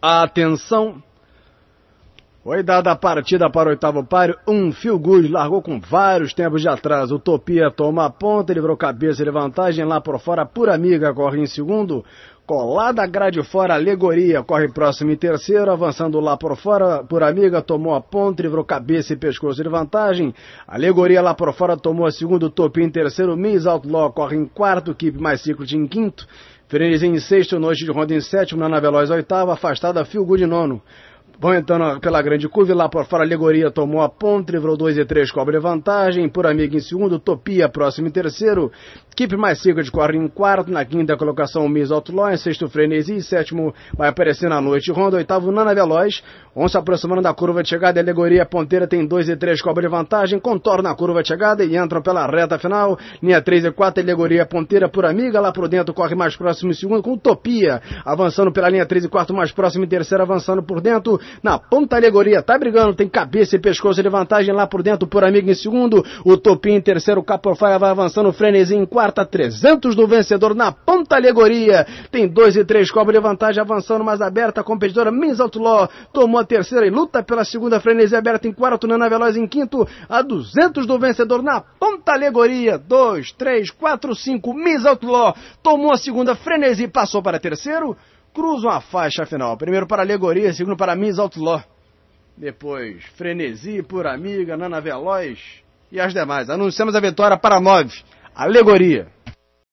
atenção foi dada a partida para o oitavo páreo. Um fio good largou com vários tempos de atraso. Utopia toma a ponta, livrou cabeça de vantagem lá por fora. Por amiga corre em segundo. Colada grade fora, alegoria corre próximo em terceiro, avançando lá por fora, por amiga, tomou a ponta, livrou cabeça e pescoço de vantagem. Alegoria lá por fora tomou a segunda, Utopia em terceiro, Miss Outlaw corre em quarto, equipe mais Secret em quinto. Frenesi em sexto, Noite de Ronda em sétimo, Nana Veloz oitava, Afastada, Feel Good nono. Vão entrando pela grande curva e lá por fora Alegoria tomou a ponta, livrou 2 e 3, cobre vantagem, Por Amiga em segundo, Topia próximo em terceiro, Equipe mais de corre em quarto, na quinta colocação Miss Outlaw, em sexto Frenesi, sétimo vai aparecer na noite Ronda, oitavo Nana Veloz, onça aproximando da curva de chegada, Alegoria ponteira tem 2 e 3, cobre vantagem, contorna a curva de chegada e entram pela reta final, linha 3 e 4, Alegoria ponteira por Amiga, lá por dentro corre mais próximo em segundo com Topia, avançando pela linha 3 e 4 mais próximo em terceiro, avançando por dentro, na ponta alegoria, tá brigando, tem cabeça e pescoço de vantagem lá por dentro, por amigo em segundo. O Topim em terceiro, Capofaia vai avançando, Frenesi em quarta, 300 do vencedor na ponta alegoria. Tem dois e três, cobre de vantagem avançando, mas aberta, a competidora Miss Outlaw tomou a terceira e luta pela segunda, Frenesi aberta em quarto, Nana Veloz em quinto, a 200 do vencedor na ponta alegoria. Dois, três, quatro, cinco, Miss Outlaw tomou a segunda, Frenesi passou para terceiro cruzam a faixa final. Primeiro para alegoria, segundo para Miss Outlaw. Depois, Frenesi, Por Amiga, Nana Veloz e as demais. Anunciamos a vitória para nove. Alegoria.